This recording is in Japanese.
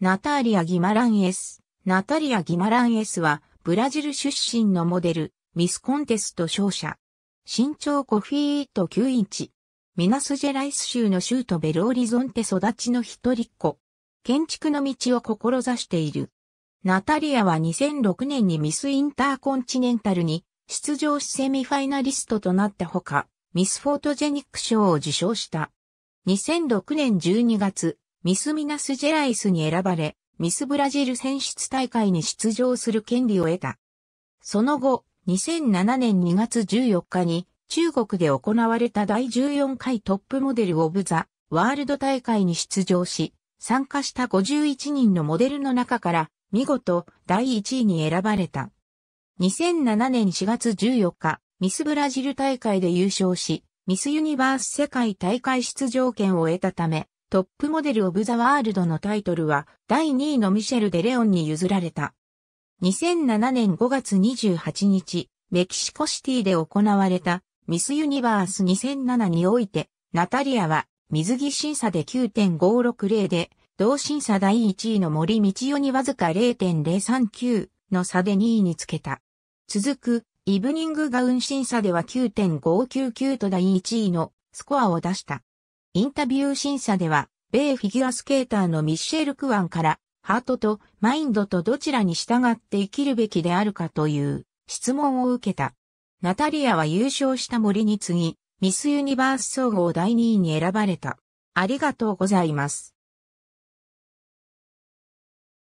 ナタリア・ギマランエス。ナタリア・ギマランエスは、ブラジル出身のモデル、ミスコンテスト勝者。身長5フィート9インチ。ミナスジェライス州の州都ベルオリゾンテ育ちの一人っ子。建築の道を志している。ナタリアは2006年にミスインターコンチネンタルに出場しセミファイナリストとなったほか、ミスフォートジェニック賞を受賞した。2006年12月、ミスミナスジェライスに選ばれ、ミスブラジル選出大会に出場する権利を得た。その後、2007年2月14日に中国で行われた第14回トップモデルオブザワールド大会に出場し、参加した51人のモデルの中から見事第1位に選ばれた。2007年4月14日、ミスブラジル大会で優勝し、ミスユニバース世界大会出場権を得たため、トップモデル・オブ・ザ・ワールドのタイトルは第2位のミシェル・デ・レオンに譲られた。2007年5月28日、メキシコシティで行われたミス・ユニバース2007において、ナタリアは水着審査で9.560で、同審査第1位の森道代にわずか0.039の差で2位につけた。続く、イブニングガウン審査では9.599と第1位のスコアを出した。インタビュー審査では、米フィギュアスケーターのミッシェル・クワンから、ハートとマインドとどちらに従って生きるべきであるかという質問を受けた。ナタリアは優勝した森に次ぎ、ミスユニバース総合第2位に選ばれた。ありがとうございます。